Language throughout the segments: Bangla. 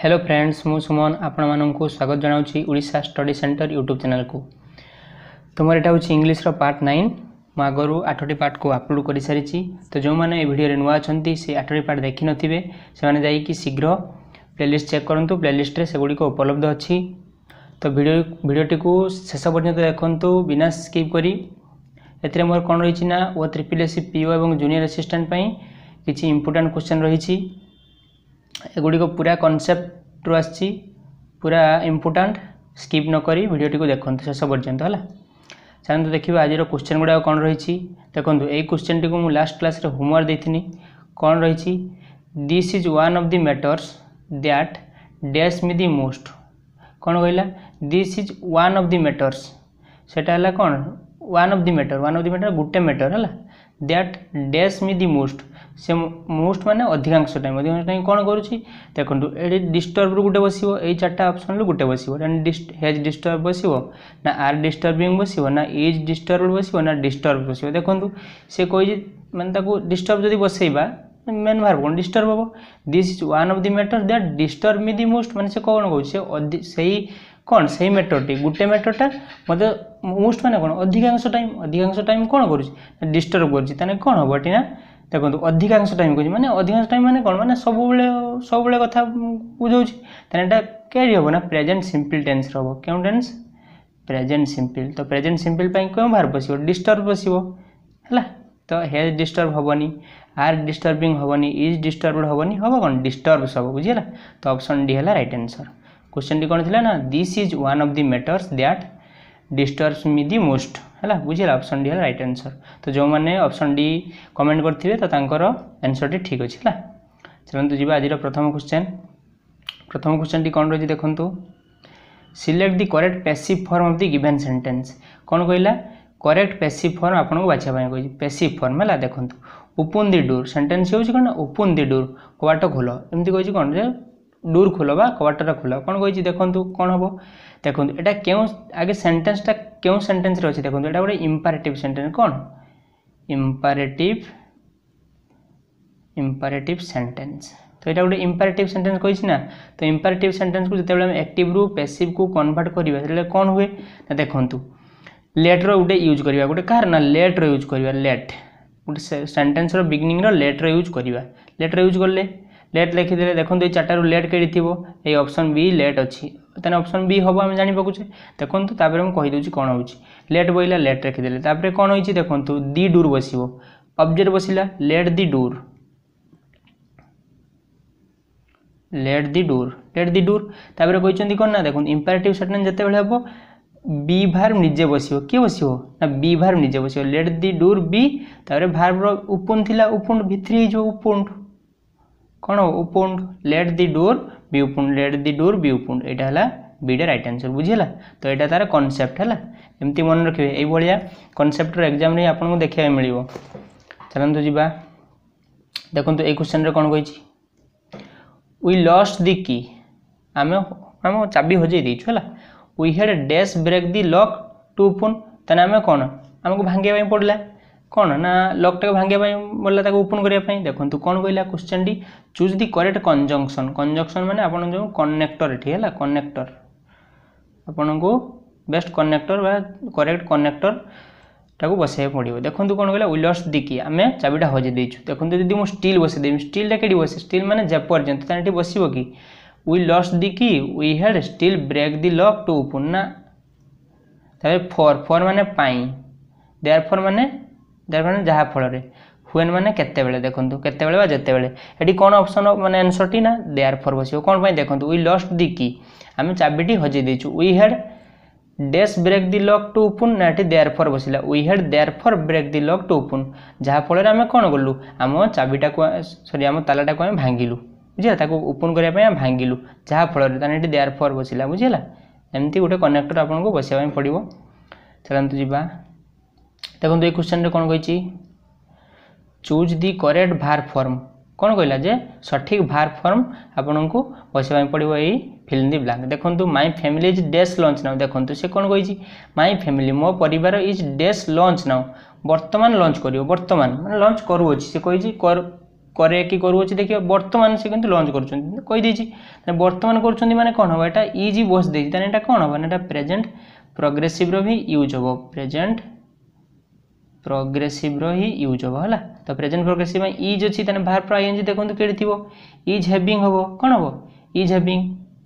ହ୍ୟାଲୋ ଫ୍ରେଣ୍ଡସ୍ ମୁଁ ସୁମନ ଆପଣମାନଙ୍କୁ ସ୍ୱାଗତ ଜଣାଉଛି ଓଡ଼ିଶା ଷ୍ଟଡ଼ି ସେଣ୍ଟର ୟୁଟ୍ୟୁବ୍ ଚ୍ୟାନେଲ୍କୁ ତୁମର ଏଇଟା ହେଉଛି ଇଂଲିଶର ପାର୍ଟ ନାଇନ୍ ମୁଁ ଆଗରୁ ଆଠଟି ପାର୍ଟକୁ ଅପଲୋଡ଼ କରିସାରିଛି ତ ଯେଉଁମାନେ ଏ ଭିଡ଼ିଓରେ ନୂଆ ଅଛନ୍ତି ସେ ଆଠଟି ପାର୍ଟ ଦେଖିନଥିବେ ସେମାନେ ଯାଇକି ଶୀଘ୍ର ପ୍ଲେଲିଷ୍ଟ ଚେକ୍ କରନ୍ତୁ ପ୍ଲେଲିଷ୍ଟରେ ସେଗୁଡ଼ିକ ଉପଲବ୍ଧ ଅଛି ତ ଭିଡ଼ିଓ ଭିଡ଼ିଓଟିକୁ ଶେଷ ପର୍ଯ୍ୟନ୍ତ ଦେଖନ୍ତୁ ବିନା ସ୍କିପ୍ କରି ଏଥିରେ ମୋର କ'ଣ ରହିଛି ନା O triple S C PEO ଏବଂ ଜୁନିୟର ଆସିଷ୍ଟାଣ୍ଟ ପାଇଁ କିଛି ଇମ୍ପୋର୍ଟାଣ୍ଟ କ୍ୱେଶ୍ଚନ୍ ରହିଛି এগুড়ি পুরা কনসেপ্ট রু আসছি পুরা ইম্পর্টাট ସ୍କିପ୍ ନକରି ଭିଡ଼ିଓଟିକୁ ଦେଖନ୍ତୁ ଶେଷ ପର୍ଯ୍ୟନ୍ତ ହେଲା ସାଧାରଣତଃ ଦେଖିବା ଆଜିର କୋଶ୍ଚେନ୍ ଗୁଡ଼ାକ କ'ଣ ରହିଛି ଦେଖନ୍ତୁ ଏଇ କୋଶ୍ଚେନ୍ଟିକୁ ମୁଁ ଲାଷ୍ଟ କ୍ଲାସ୍ରେ ହୋମୱାର୍କ ଦେଇଥିଲି କ'ଣ ରହିଛି this is one of the matters that dash me the most କ'ଣ କହିଲା this is one of the matters ସେଇଟା ହେଲା କ'ଣ one of the matter one of the matter ଗୋଟେ ମ୍ୟାଟର୍ ହେଲା that dash me the most সে মোস্ট মানে অধিকাংশ টাইম অধিকাংশ টাইম কোণ করছি দেখুন এটি ডিস্টর্বরু গোটে বসব এই চারটা অপসনরু গোটে বসব হেজ ডিস্টর্ব বসব না আর ডিস্টর্বিং বসব না ইজ ডিস্টর্ব বসব না ডিস্টর্ব বসব দেখুন সে কই মানে তাকে ডিস্টর্ব যদি বসাইবা মেন ভার্ব কোণ ডিস্টর্ব হব this is one of the matter that disturb me the most মানে সে কোণ কହୁଛି সেই কোন সেই মেট্রোটি গোটে মেট্রোটা মধ্যে মোস্ট মানে কোণ অধিকাংশ টাইম অধিকাংশ টাইম কোণ করুছি ডিস্টর্ব করছি তাহলে কোণ হব এটি না দেখুন অধিকাংশ টাইম করছি মানে অধিকাংশ টাইম মানে কোণ মানে সবুলে সবুলে কথা বুঝাଉଛି তাহলে এটা ক্যারি হব না প্রেজেন্ট সিম্পল টেন্সর হব কেউ টেন্স প্রেজেন্ট সিম্পল তো প্রেজেন্ট সিম্পল পাই কেউ ভার বসব ডিস্টর্ব বসব ହେଲା ତ ହେଜ୍ ଡିଷ୍ଟର୍ବ ହେବନି ଆର୍ ଡିଷ୍ଟର୍ବିଂ ହେବନି ଇଜ୍ ଡିଷ୍ଟର୍ବ ହେବନି ହେବ କ'ଣ ଡିଷ୍ଟର୍ବ ସବୁ ବୁଝିହେଲା ତ ଅପସନ୍ ଡି ହେଲା ରାଇଟ୍ ଆନ୍ସର୍ কোশ্চেনটি କ'ଣ ଥିଲା ନା this is one of the matters that disturbs me the most হ্যাঁ বুঝলে অপশন ডি হল রাইট আনসর তো যে অপশন ডি কমেন্ট করতে তো তাঁর আনসরটি ঠিক অছে হ্যাঁ চলতু যা আজ প্রথম কোশ্চেন প্রথম কোশ্চেনটি কম রয়েছে দেখুন select the correct passive form of the given sentence কম কহিলা করেক্ট প্যাসিভ ফর্ম আপনার বাছাপাই কী প্যাসিভ ফর্ম হ্যাঁ দেখুন ওপন দি ডোর সেটেন্স হচ্ছে কোণ ওপন দি ডোর কবাট খোল এমনি কী কোণ যে ডোর খোল বা কভারটা খোল কোণ কী দেখুন কোণ হব দেখুন এটা কেউ আগে সেটেন্সটা কেউ সেটেন্সরে অছে দেখুন এটা গোটে ইম্পারেটিভ সেটেন্স কোণ ইম্পারেটিভ ইম্পারেটিভ সেটেন্স তো এটা গোটে ইম্পারেটিভ সেটেন্স কইছি না তো ইম্পারেটিভ সেটেন্সকে যেতবে আমি অ্যাক্টিভ্রু প্যাসিভ্কু কনভার্ট করিবা সেটা কোণ হুয়ে না দেখন্তু লেট্র গোটে ইউজ করিবা গোটে কার না লেট্র ইউজ করিবা লেট গোটে সেটেন্সর বিগিনিংর লেট্র ইউজ করিবা লেট্র ইউজ করলে লেଟ୍ ଲେଖିଦେଲେ ଦେଖନ୍ତୁ ଏଇ ଚାରିଟାରୁ ଲେଟ୍ କେଡ଼ି ଥିବ ଏଇ ଅପସନ୍ ବି ଲେଟ୍ ଅଛି ତାହେଲେ ଅପସନ୍ ବି ହେବ ଆମେ ଜାଣିପାରୁଛେ ଦେଖନ୍ତୁ ତାପରେ ମୁଁ କହିଦେଉଛି କ'ଣ ହେଉଛି ଲେଟ୍ ବସିଲା ଲେଟ୍ ଲେଖିଦେଲେ ତାପରେ କ'ଣ ହେଇଛି ଦେଖନ୍ତୁ ଦି ଡୁର୍ ବସିବ ଅବଜେକ୍ଟ ବସିଲା let the door let the door let the door ତାପରେ କହିଛନ୍ତି କ'ଣ ନା ଦେଖନ୍ତୁ ଇମ୍ପାରେଟିଭ୍ ସେଟେନ୍ସ ଯେତେବେଳେ ହେବ বি ভার্ব নিজে বসিব কি বসিব না বি ভার্ব নিজে বসিব লেট দি ডুর বি তাপরে ভার্বর উপন লা উপন ভিতরে হয়ে যাব উপন্ট କ'ଣ opened let the door be opened let the door be opened ଏଇଟା ହେଲା ବିଟା ରାଇଟ୍ ଆନ୍ସର୍ ବୁଝିହେଲା ତ ଏଇଟା ତା'ର କନସେପ୍ଟ ହେଲା ଏମିତି ମନେ ରଖିବେ ଏଇଭଳିଆ କନସେପ୍ଟର ଏକ୍ଜାମ୍ରେ ଆପଣଙ୍କୁ ଦେଖିବାକୁ ମିଳିବ ଚାଲନ୍ତୁ ଯିବା ଦେଖନ୍ତୁ ଏଇ କ୍ୱେଶ୍ଚନ୍ରେ କ'ଣ କହିଛି ୱି ଲଷ୍ଟ ଦି କି ଆମେ ଆମ ଚାବି ହଜେଇ ଦେଇଛୁ ହେଲା we had dash break the lock to open ତାହେଲେ ଆମେ କ'ଣ ଆମକୁ ଭାଙ୍ଗିବା ପାଇଁ ପଡ଼ିଲା କ'ଣ ନା ଲକ୍ଟାକୁ ଭାଙ୍ଗିବା ପାଇଁ ବୋଲିଲା ତାକୁ ଓପନ୍ କରିବା ପାଇଁ ଦେଖନ୍ତୁ କ'ଣ କହିଲା କ୍ୱେଶ୍ଚନ୍ଟି choose the correct conjunction conjunction ମାନେ ଆପଣ ଯେଉଁ କନେକ୍ଟର୍ ଏଠି ହେଲା କନେକ୍ଟର୍ ଆପଣଙ୍କୁ ବେଷ୍ଟ କନେକ୍ଟର୍ ବା କରେକ୍ଟ କନେକ୍ଟର୍ টাকু বসাইব পড়ব দেখুন কোণ গেলে উইলর্স দিকি আমি চাবিটা হজাই দিয়েছু দেখুন যদি মু স্টিল বসাই দেবি স্টিলটা কেটি বসে স্টিল মানে জেপর যেন তাহলে এটি বসব কি we lost the key we had still break the lock to open না তাহলে ফর ফর মানে পাই দেয়ার ফর মানে ଦ୍ୟାଟ୍ ମାନେ ଯାହାଫଳରେ ହୁଏନ୍ ମାନେ କେତେବେଳେ ଦେଖନ୍ତୁ କେତେବେଳେ ବା ଯେତେବେଳେ ଏଠି କ'ଣ ଅପସନ୍ ମାନେ ଆନ୍ସର୍ଟି ନା ଦେୟାର ଫର୍ ବସିବ କ'ଣ ପାଇଁ ଦେଖନ୍ତୁ ୱି ଲଷ୍ଟ ଦି କି ଆମେ ଚାବିଟି ହଜେଇ ଦେଇଛୁ we had dash break the lock to open না এটি দেয়ার ফর বসিলা we had therefore break the lock to open যাফলের আমি কোণ কলু আম চাবিটা সরি আম তালাটা আমি ভাঙ্গিলু বুঝলা তাকে ওপেন করা আমি ভাঙ্গিলু যাফলের তাহলে এটি দেয়ার ফর বসিলা বুঝলা এমতি গোটে কনেক্টর আপনার বসিয়া পড়ব চলতু যা দেখুন এই কোশ্চেন্রে কোণ কইছি choose the correct verb form কোণ কহিলা যে সঠিক ভার ফর্ম আপনার বসাই পড়ব এই ফিল দি ব্লাঙ্ক দেখুন my family is dash lunch now দেখুন সে কোণ কইছি মাই ফ্যামিলি মো পরিবার ইজ ডেস লঞ্চ নাও বর্তমান লঞ্চ করব বর্তমান মানে লঞ্চ করুছি সে কইছি করে কি করুছি দেখিবা বর্তমান সে কিন্তু লঞ্চ করছেন কইদেছি বর্তমান করছেন মানে কোণ হব এটা ইজি বস দিয়েছি তাহলে এটা কোণ হব না এটা প্রেজেন্ট প্রগ্রেসিভ্র বি ইউজ হব প্রেজেন্ট ପ୍ରୋଗ୍ରେସିଭ୍ର ହିଁ ୟୁଜ୍ ହେବ ହେଲା ତ ପ୍ରେଜେଣ୍ଟ ପ୍ରୋଗ୍ରେସିଭ୍ ପାଇଁ ଇଜ୍ ଅଛି ତାହେଲେ ଭାର୍ ପ୍ର ଆଇଏନ୍ଜି ଦେଖନ୍ତୁ କେଠି ଥିବ ଇଜ୍ ହେଭିଂ ହେବ କ'ଣ ହେବ ଇଜ୍ ହେଭିଂ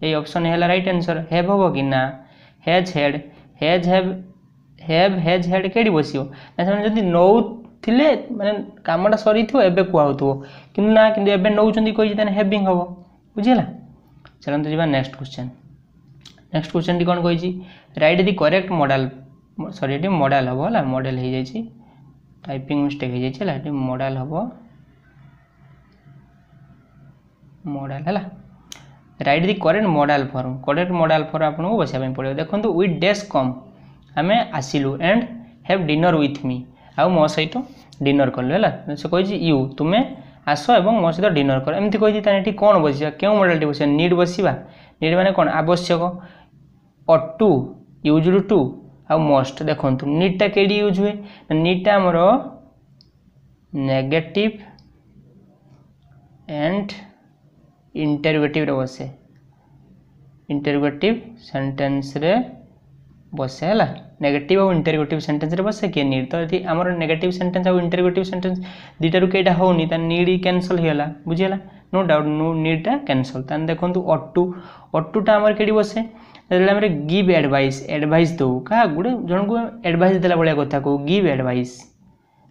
ଏଇ ଅପସନ୍ ହେଲା ରାଇଟ୍ ଆନ୍ସର୍ ହେଭ୍ ହେବ କି ନା has had has have have has had କେଠି ବସିବ ନା ସେମାନେ ଯଦି ନେଉଥିଲେ ମାନେ କାମଟା ସରିଥିବ ଏବେ କୁହାହେଉଥିବ କିନ୍ତୁ ନା କିନ୍ତୁ ଏବେ ନେଉଛନ୍ତି କହିଛି ତାହେଲେ ହେଭିଂ ହେବ ବୁଝିହେଲା ଚାଲନ୍ତୁ ଯିବା ନେକ୍ସଟ କ୍ୱେଶ୍ଚନ୍ ନେକ୍ସଟ କ୍ୱେଶ୍ଚନ୍ଟି କ'ଣ କହିଛି ରାଇଟ୍ ଦି କରେକ୍ଟ ମଡ଼ାଲ ସରି ଏଠି ମଡ଼ାଲ ହେବ ହେଲା ମଡ଼େଲ ହେଇଯାଇଛି টাইপিং ମିଷ୍ଟେକ୍ ହେଇଯାଇଛି ହେଲା ଏଠି ମଡ଼ାଲ ହେବ ମଡ଼ାଲ ହେଲା write the correct modal form correct modal form ଆପଣଙ୍କୁ ବସିବା ପାଇଁ ପଡ଼ିବ ଦେଖନ୍ତୁ ୱିଥ୍ ଡେସ୍ କମ୍ ଆମେ ଆସିଲୁ ଆଣ୍ଡ ହ୍ୟାଭ୍ ଡିନର ୱିଥ୍ ମି ଆଉ ମୋ ସହିତ ଡିନର କଲୁ ହେଲା ସେ କହିଛି ୟୁ ତୁମେ ଆସ ଏବଂ ମୋ ସହିତ ଡିନର କର ଏମିତି କହିଛି ତାହେଲେ ଏଠି କ'ଣ ବସିବା କେଉଁ ମଡ଼େଲଟି ବସିବା ନିଟ୍ ବସିବା ନିଟ୍ ମାନେ କ'ଣ ଆବଶ୍ୟକ ଅଟୁ ୟୁଜ୍ ଟୁ ଆଉ ମଷ୍ଟ ଦେଖନ୍ତୁ ନିଟ୍ଟା କେଡ଼ି ୟୁଜ୍ ହୁଏ ନିଟ୍ଟା ଆମର ନେଗେଟିଭ୍ ଆଣ୍ଡ ଇଣ୍ଟରଭେଟିଭ୍ରେ ବସେ ইন্টারোগেটিভ সেন্টেন্সরে বসে হল নেগেটিভ আউ ইন্টারোগেটিভ সেন্টেন্সরে বসে কে নিড তো এটি আমার নেগেটিভ সেন্টেন্স আউ ইন্টারোগেটিভ সেন্টেন্স দুইটার কেইটা হোনি তার নিড ক্যানসেল হয়ে বুঝিগলা ନୋ ଡାଉଟ୍ ନୋ ନିଡ଼୍ଟା କ୍ୟାନସଲ୍ ତାହେଲେ ଦେଖନ୍ତୁ ଅଟୁ ଅଟୁଟା ଆମର କେଠି ବସେ ଯେତେବେଳେ ଆମେ ଗିଭ୍ ଆଡ଼ଭାଇସ୍ ଆଡ଼ଭାଇସ୍ ଦେଉ କାହା ଗୋଟେ ଜଣଙ୍କୁ ଆଡ଼ଭାଇସ୍ ଦେଲା ଭଳିଆ କଥା କହୁ ଗିଭ୍ ଆଡ଼ଭାଇସ୍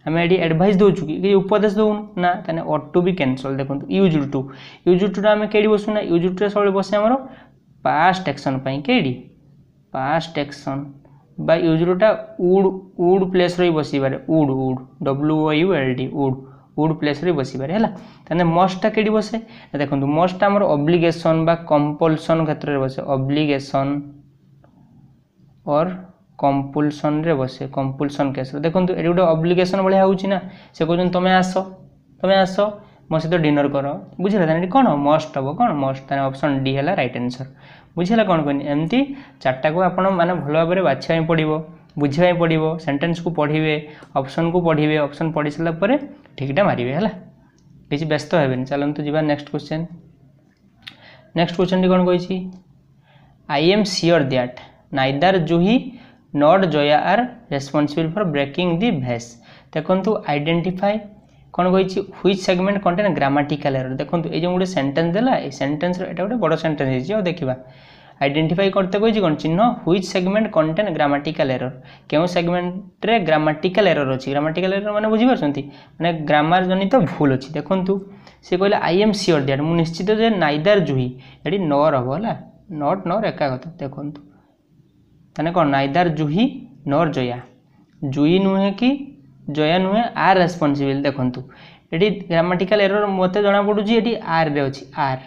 ଆମେ ଏଠି ଆଡ଼ଭାଇସ୍ ଦେଉଛୁ କି କିଛି ଉପଦେଶ ଦେଉନୁ ନା ତାହେଲେ ଅଟୁ ବି କ୍ୟାନସଲ୍ ଦେଖନ୍ତୁ ୟୁଜ୍ ଟୁ ୟୁଜ୍ ଟୁଟା ଆମେ କେଠି ବସୁ ନା ୟୁଜ୍ ଟୁଟା ସବୁବେଳେ ବସେ ଆମର ପାଷ୍ଟ ଏକ୍ସନ୍ ପାଇଁ କେଠି ପାଷ୍ଟ ଏକ୍ସନ୍ বা ୟୁଜ୍ ଟୁଟା ଉଡ୍ ଉଡ୍ ପ୍ଲେସ୍ର ବି ବସିପାରେ would would W Y L D would good প্লেসরে বসিপারে হল তাহলে মস্টটা কেটি বসে দেখুন মস্টটা আমার অব্লিগেসন বা কম্পলসন ক্ষেত্রে বসে অব্লিগেসন অর কম্পুলসনরে বসে কম্পুলসন কেসরে দেখুন এটি গোটে অব্লিগেসন ভালো হচ্ছে না সে কৌন তুমি আস তুমি আস ମୋ ସହିତ ଡିନର୍ କର ବୁଝିଲା ତାହେଲେ କ'ଣ ମଷ୍ଟ ହେବ କ'ଣ ମଷ୍ଟ ତାହେଲେ ଅପସନ୍ ଡି ହେଲା ରାଇଟ୍ ଆନ୍ସର୍ ବୁଝିଲା କ'ଣ କହିନି ଏମିତି ଚାରିଟାକୁ ଆପଣ ମାନେ ଭଲ ଭାବରେ ବାଛିବା ପାଇଁ ପଡ଼ିବ ବୁଝିବାକୁ ପଡ଼ିବ ସେଣ୍ଟେନ୍ସକୁ ପଢ଼ିବେ ଅପସନ୍କୁ ପଢ଼ିବେ ଅପସନ୍ ପଢ଼ି ସାରିଲା ପରେ ଠିକ୍ଟା ମାରିବେ ହେଲା କିଛି ବ୍ୟସ୍ତ ହେବେନି ଚାଲନ୍ତୁ ଯିବା ନେକ୍ସଟ କ୍ୱେଶ୍ଚନ୍ ନେକ୍ସଟ କ୍ୱେଶ୍ଚନ୍ଟି କ'ଣ କହିଛି I am sure that neither Juhi nor Jaya are responsible for breaking the vase ଦେଖନ୍ତୁ ଆଇଡେଣ୍ଟିଫାଏ କ'ଣ କହିଛି which segment contain grammatical error ଦେଖନ୍ତୁ ଏଇ ଯେଉଁ ଗୋଟେ ସେଣ୍ଟେନ୍ସ ଦେଲା ଏଇ ସେଣ୍ଟେନ୍ସର ଏଇଟା ଗୋଟେ ବଡ଼ ସେଣ୍ଟେନ୍ସ ହେଇଛି ଆଉ ଦେଖିବା আইডেন্টিফাই করতে কইছি কোন চিহ্ন which segment contain grammatical error কেউ সেগমেন্টরে গ্রামাটিকাল এরর অছি গ্রামাটিকাল এরর মানে বুঝি পারছন্তি মানে গ্রামার জনিত ভুল অছি দেখন্তু সে কইলে আই এম সিওর দ্যাট মু নিশ্চিত যে নাইদার জুহি এটি নর হব হলা নট নর একা কথা দেখন্তু তাহলে কোন নাইদার জুহি নর জয়া জুই নুহে কি জয়া নুহে আর রেসপন্সিবল দেখন্তু এটি গ্রামাটিকাল এরর মতে জনা পড়ুছি এটি আর রে অছি আর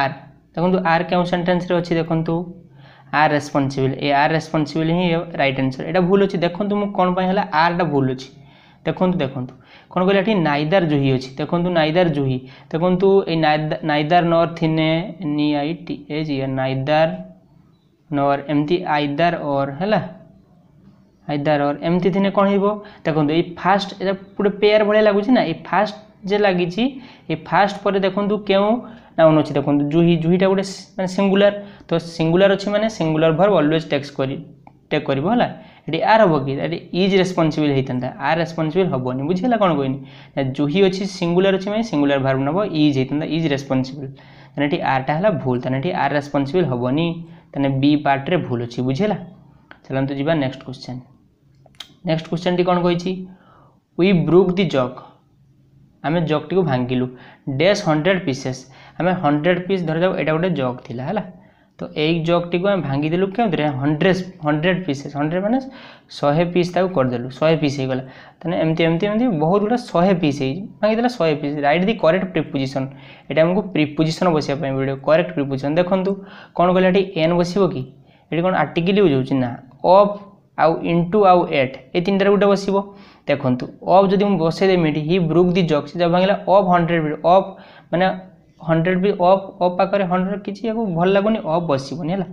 আর ଦେଖନ୍ତୁ ଆର୍ କେଉଁ ସେଣ୍ଟେନ୍ସରେ ଅଛି ଦେଖନ୍ତୁ ଆର୍ ରେସ୍ପନ୍ସିବିଲ୍ ଏ ଆର୍ ରେସ୍ପନ୍ସିବିଲ୍ ହିଁ ରାଇଟ୍ ଆନ୍ସର୍ ଏଇଟା ଭୁଲ ଅଛି ଦେଖନ୍ତୁ ମୁଁ କ'ଣ ପାଇଁ ହେଲା ଆର୍ଟା ଭୁଲ ଅଛି ଦେଖନ୍ତୁ ଦେଖନ୍ତୁ କ'ଣ କହିଲେ ଏଠି ନାଇଦାର ଜୁହି ଅଛି ଦେଖନ୍ତୁ ନାଇଦାର ଜୁହି ଦେଖନ୍ତୁ ଏଇ ନାଇଦାର ନର୍ ଥିନେ ନି ଆଇ ଟି ଏ ଜି ନାଇଦାର ନର୍ ଏମିତି ଆଇଦାର ଅର୍ ହେଲା ଆଇଦାର ଅର୍ ଏମିତି ଥିନେ କ'ଣ ହେବ ଦେଖନ୍ତୁ ଏଇ ଫାଷ୍ଟ ଏଇଟା ଗୋଟେ ପେୟାର୍ ଭଳିଆ ଲାଗୁଛି ନା ଏଇ ଫାଷ୍ଟ ଯେ ଲାଗିଛି ଏ ଫାଷ୍ଟ ପରେ ଦେଖନ୍ତୁ କେଉଁ না অনুচিত କୁହନ୍ତୁ ଜୁହି ଜୁହିଟା ଗୋଟେ ମାନେ ସିଙ୍ଗୁଲାର ତ ସିଙ୍ଗୁଲାର ଅଛି ମାନେ ସିଙ୍ଗୁଲାର ଭର୍ବ ଅଲୱେଜ୍ ଟେକ୍ସ କରି ଟେକ୍ କରିବ ହେଲା ଏଠି ଆର୍ ହେବ କି ଏଠି ଇଜ୍ ରେସ୍ପନ୍ସିବଲ୍ ହେଇଥାନ୍ତା ଆର୍ ରେସ୍ପନ୍ସିବଲ୍ ହେବନି ବୁଝିହେଲା କ'ଣ କହିନି ଜୁହି ଅଛି ସିଙ୍ଗୁଲାର ଅଛି ମାନେ ସିଙ୍ଗୁଲାର ଭାର୍ବ ନେବ ଇଜ୍ ହେଇଥାନ୍ତା ଇଜ୍ ରେସ୍ପନ୍ସିବଲ୍ ତାହେଲେ ଏଠି ଆର୍ଟା ହେଲା ଭୁଲ ତାହେଲେ ଏଠି ଆର୍ ରେସ୍ପନ୍ସିବଲ୍ ହେବନି ତାହେଲେ ବି ପାର୍ଟରେ ଭୁଲ ଅଛି ବୁଝିହେଲା ଚାଲନ୍ତୁ ଯିବା ନେକ୍ସଟ କ୍ୱେଶ୍ଚନ୍ ନେକ୍ସଟ କ୍ୱେଶ୍ଚନ୍ଟି କ'ଣ କହିଛି ୱି ବ୍ରୁକ୍ ଦି ଜଗ୍ ଆମେ ଜଗ୍ଟିକୁ ଭାଙ୍ଗିଲୁ ଡ୍ୟାସ୍ ହଣ୍ଡ୍ରେଡ଼ ପିସେସ୍ आम हंड्रेड पीस धर जाऊ ये गोटे जग थी है तो एक जग टी आम भांगी देलु क्यों हंड्रेड हंड्रेड पीस हंड्रेड मैंने शहे पीस करदेलु शहे पीस होगा तेनाली एमती एम बहुत गुटा शहे पीस भांगी देना शहे piece right the correct preposition ये आमको प्रिपोजिशन बस भिड करेक्ट प्रिपोजिशन देखो कौन कहला एन बस कि ये कौन आर्टिकल यूज होना अफ आउ इंटु आउ एट ये तीन टार गोटे बस देखो अफ जब बसईदेमी हि ब्रुक दि जग जब भांगा अफ हंड्रेड अफ मैंने হন্ড্রেড ବି ଅଫ୍ ଅଫ୍ ପାଖରେ ହଣ୍ଡ୍ରେଡ଼ କିଛି ୟାକୁ ଭଲ ଲାଗୁନି ଅଫ୍ ବସିବନି ହେଲା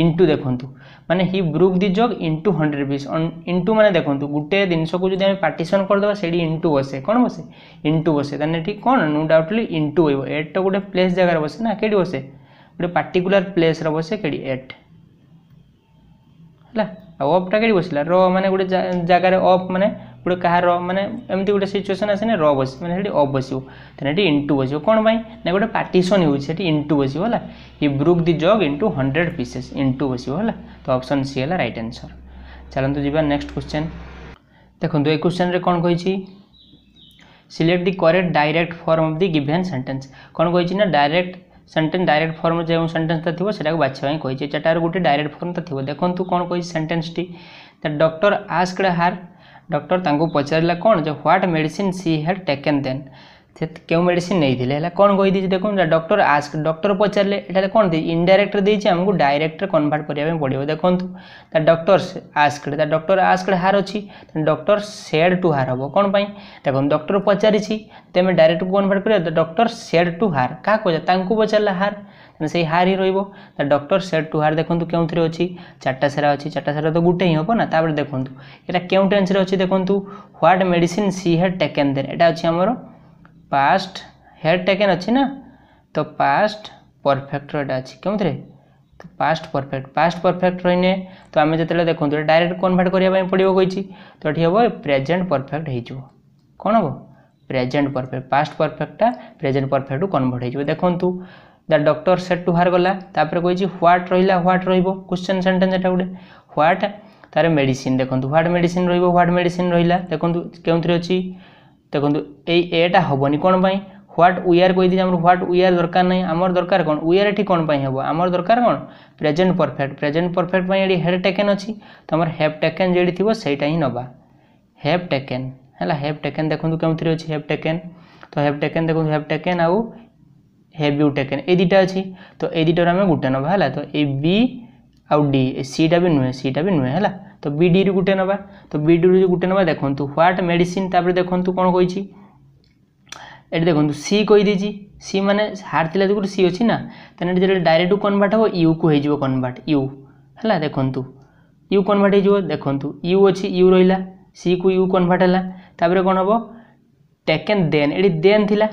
ଇଣ୍ଟୁ ଦେଖନ୍ତୁ ମାନେ he broke the jug into hundred piece into ମାନେ ଦେଖନ୍ତୁ ଗୋଟେ ଜିନିଷକୁ ଯଦି ଆମେ ପାର୍ଟିସନ୍ କରିଦେବା ସେଇଠି ଇଣ୍ଟୁ ବସେ କ'ଣ ବସେ ଇଣ୍ଟୁ ବସେ ତାହେଲେ ଏଠି କ'ଣ ନୋ ଡାଉଟଲି ଇଣ୍ଟୁ ହୋଇବ ଏଟ୍ ତ ଗୋଟେ ପ୍ଲେସ୍ ଜାଗାରେ ବସେ ନା କେଠି ବସେ ଗୋଟେ ପାର୍ଟିକୁଲାର ପ୍ଲେସ୍ର ବସେ କେଠି ଏଟ୍ ହେଲା ଆଉ ଅଫ୍ଟା କେଠି ବସିଲା ର ମାନେ ଗୋଟେ ଜାଗାରେ ଅଫ୍ ମାନେ ଗୋଟେ କାହା ର ମାନେ ଏମିତି ଗୋଟେ ସିଚୁଏସନ୍ ଆସିନେ ର ବସିବ ମାନେ ସେଠି ଅଫ୍ ବସିବ ତେଣୁ ଏଠି ଇଣ୍ଟୁ ବସିବ କ'ଣ ପାଇଁ ନା ଗୋଟେ ପାର୍ଟିସନ୍ ହେଉଛି ସେଠି ଇଣ୍ଟୁ ବସିବ ହେଲା he broke the jug into hundred pieces into ବସିବ ହେଲା ତ ଅପସନ୍ ସି ହେଲା ରାଇଟ୍ ଆନ୍ସର୍ ଚାଲନ୍ତୁ ଯିବା ନେକ୍ସଟ କ୍ୱେଶ୍ଚନ୍ ଦେଖନ୍ତୁ ଏ କ୍ୱେଶ୍ଚନ୍ରେ କ'ଣ କହିଛି select the correct direct form of the given sentence କ'ଣ କହିଛି ନା ଡାଇରେକ୍ଟ সেন্টেন্স ডাইরেক্ট ফর্ম যে সেন্টেন্সটা থাকবে সেটাকে বাছবা কইছে যেটার গোটে ডাইরেক্ট ফর্মটা ଥିବ ଦେଖନ୍ତୁ କଣ କହିଛି ସେଣ୍ଟେନ୍ସଟି the doctor asked her doctor ତାଙ୍କୁ ପଚାରିଲା କ'ଣ ଯେ what medicine she had taken then ସେ କେଉଁ ମେଡ଼ିସିନ୍ ନେଇଥିଲେ ହେଲା କ'ଣ କହିଦେଇଛି ଦେଖନ୍ତୁ ଡକ୍ଟର ଆସ୍କ ଡକ୍ଟର ପଚାରିଲେ ଏଠାରେ କ'ଣ ଦେଇଛି ଇନଡାଇରେକ୍ଟରେ ଦେଇଛି ଆମକୁ ଡାଇରେକ୍ଟରେ କନଭର୍ଟ କରିବା ପାଇଁ ପଡ଼ିବ ଦେଖନ୍ତୁ ତା ଡକ୍ଟର ଆସ୍କଡ଼େ ତା ଡକ୍ଟର ଆସ୍କଡ଼େ ହାର ଅଛି ଡକ୍ଟର ସେଡ୍ ଟୁ ହାର ହେବ କ'ଣ ପାଇଁ ଦେଖନ୍ତୁ ଡକ୍ଟର ପଚାରିଛି ତେବେ ଡାଇରେକ୍ଟକୁ କନଭର୍ଟ କରିବା ତ ଡକ୍ଟର ସେଡ୍ ଟୁ ହାର କାହାକୁ ପଚାର ତାଙ୍କୁ ପଚାରିଲା ହାର ତେଣୁ ସେଇ ହାର୍ ହିଁ ରହିବ ତା ଡକ୍ଟର ସେଟ୍ ଟୁ ହାର ଦେଖନ୍ତୁ କେଉଁଥିରେ ଅଛି ଚାରିଟା ସେରା ଅଛି ଚାରିଟା ସେରା ତ ଗୋଟେ ହିଁ ହେବ ନା ତାପରେ ଦେଖନ୍ତୁ ଏଇଟା କେଉଁ ଟେନ୍ସରେ ଅଛି ଦେଖନ୍ତୁ what medicine she had taken then ଏଇଟା ଅଛି ଆମର ପାଷ୍ଟ ହେଡ୍ ଟେକେନ୍ ଅଛି ନା ତ ପାଷ୍ଟ ପରଫେକ୍ଟର ଏଇଟା ଅଛି କେଉଁଥିରେ ତ তো পাস্ট পরফেক্ট পাস্ট পরফেক্ট রইনে তো আমি যেতবে দেখুন এটা ডাইরেক্ট কনভার্ট করা পড়ব কী তো এটি হব প্রেজেন্ট ପରଫେକ୍ଟ হয়ে କଣ ହେବ ପ୍ରେଜେଣ୍ଟ ପରଫେକ୍ଟ ପାଷ୍ଟ ପରଫେକ୍ଟଟା প্রেজেন্ট পরফেক্ট କନଭର୍ଟ হয়ে ଦେଖନ୍ତୁ ଦ ଡକ୍ଟର ସେଟ୍ଠୁ ବାହାର କଲା ତାପରେ କହିଛି ହ୍ୱାଟ୍ ରହିଲା ହ୍ୱାଟ୍ ରହିବ କ୍ୱେଶ୍ଚନ୍ ସେଣ୍ଟେନ୍ସ ଏଟା ଗୋଟେ ହ୍ୱାଟ୍ ତାର ମେଡ଼ିସିନ୍ ଦେଖନ୍ତୁ ହ୍ୱାଟ୍ ମେଡ଼ିସିନ୍ ରହିବ ହ୍ୱାଟ୍ ମେଡ଼ିସିନ୍ ରହିଲା ଦେଖନ୍ତୁ କେଉଁଥିରେ ଅଛି ଦେଖନ୍ତୁ ଏଇ ଏଟା ହେବନି କ'ଣ ପାଇଁ ହ୍ୱାଟ୍ ୱିଆର୍ କହିଦେଇଛି ଆମର ହ୍ୱାଟ୍ ୱିଆର୍ ଦରକାର ନାହିଁ ଆମର ଦରକାର କ'ଣ ୱିଆର୍ ଏଠି କ'ଣ ପାଇଁ ହେବ ଆମର ଦରକାର କ'ଣ ପ୍ରେଜେଣ୍ଟ ପରଫେକ୍ଟ ପ୍ରେଜେଣ୍ଟ ପରଫେକ୍ଟ ପାଇଁ ଏଠି ହେଡ଼୍ ଟେକେନ୍ ଅଛି ତୁମର ହେପ୍ ଟେକେନ୍ ଯେଉଁଠି ଥିବ ସେଇଟା ହିଁ ନେବା ହେପ୍ ଟେକେନ୍ ହେଲା ହେପ୍ ଟେକେନ୍ ଦେଖନ୍ତୁ କେଉଁଥିରେ ଅଛି ହେପ୍ ଟେକେନ୍ ତ ହେପ୍ ଟେକେନ୍ ଦେଖନ୍ତୁ ହେପ୍ ଟେକେନ୍ ଆଉ ହ୍ୟାଭ୍ ୟୁ ଟେକେନ୍ ଏଇ ଦୁଇଟା ଅଛି ତ ଏଇ ଦୁଇଟାରୁ ଆମେ ଗୋଟେ ନେବା ହେଲା ତ ଏଇ ବି ଆଉ ଡି ଏ ସିଟା ବି ନୁହେଁ ସିଟା ବି ନୁହେଁ ହେଲା ତ ବି ଡିରୁ ଗୋଟେ ନେବା ତ ବି ଡିରୁ ଗୋଟେ ନେବା ଦେଖନ୍ତୁ ହ୍ୱାଟ୍ ମେଡ଼ିସିନ୍ ତାପରେ ଦେଖନ୍ତୁ କ'ଣ କହିଛି ଏଠି ଦେଖନ୍ତୁ ସି କହିଦେଇଛି সি মানে হার লা দিকে সি অছি না তেমন যেটা ডাইরেক্ট কনভার্ট হব ইউ কু হয়ে যাব কনভার্ট ইউ হ্যাঁ দেখুন ইউ কনভার্ট হয়ে যাব দেখুন ইউ অছি ইউ রহলা সি কু ইউ কনভার্ট হল তাপরে কম হব টেকেন দেন এটি দেন লা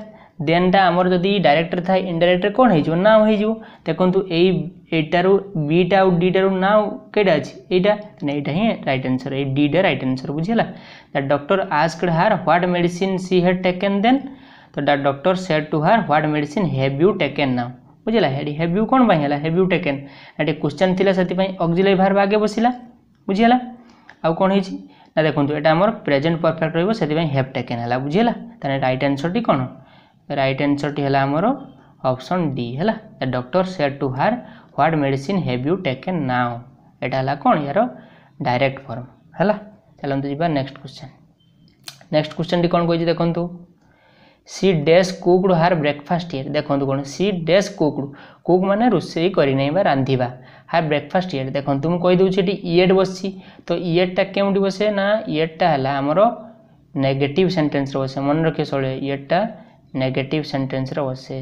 দেনটা আমার যদি ডাইরেক্টর থাকে ইনডাইরেক্টর কোণ হয়ে যাব নাও হয়ে যাব দেখুন এই এইটার বিটা আউ ডিটার নাও কেটা আছে এইটা এইটা হি রাইট আনসর এই ডিটা রাইট আনসর বুঝিলা that doctor asked her what medicine she had taken then তো that doctor said to her what medicine have you taken now বুঝিলা হেডি হ্যাভ ইউ কোণ পাই হেলা হ্যাভ ইউ টেকেন এটি কোশ্চেন লা সেপাই অক্সিলারি ভার্ব আগে বসিলা বুঝিলা আউ কোণ হয়েছে না দেখুন এটা আমার প্রেজেন্ট পরফেক্ট রহব সেই হ্যাভ টেকেন হল বুঝিলা তাহলে রাইট আনসরটি কোণ রাইট আনসরটি হল আমার অপশন ডি হল the doctor said to her what medicine have you taken now এটা হল কোণ ইয়ার ডাইরেক্ট ফর্ম হল ଚାଲନ୍ତୁ ଯିବା ନେକ୍ସଟ କ୍ୱେଶ୍ଚନ୍ ନେକ୍ସଟ କ୍ୱେଶ୍ଚନ୍ଟି କ'ଣ କହିଛି ଦେଖନ୍ତୁ she does cooked her breakfast year ଦେଖନ୍ତୁ କ'ଣ ସି ଡେସ୍ କୁକ୍ଡ କୁକ୍ ମାନେ ରୋଷେଇ କରିନାହିଁ ବା ରାନ୍ଧିବା ହାର ବ୍ରେକଫାଷ୍ଟ ଇୟର ଦେଖନ୍ତୁ ମୁଁ କହିଦେଉଛି ଏଠି ଇଏଡ୍ ବସିଛି ତ ଇଏଡ୍ଟା କେଉଁଠି ବସେ ନା ଇଏଡ୍ଟା ହେଲା ଆମର ନେଗେଟିଭ୍ ସେଣ୍ଟେନ୍ସରେ ବସେ ମନେ ରଖିବେ ସବୁବେଳେ ଇଏଡ୍ଟା ନେଗେଟିଭ୍ ସେଣ୍ଟେନ୍ସରେ ବସେ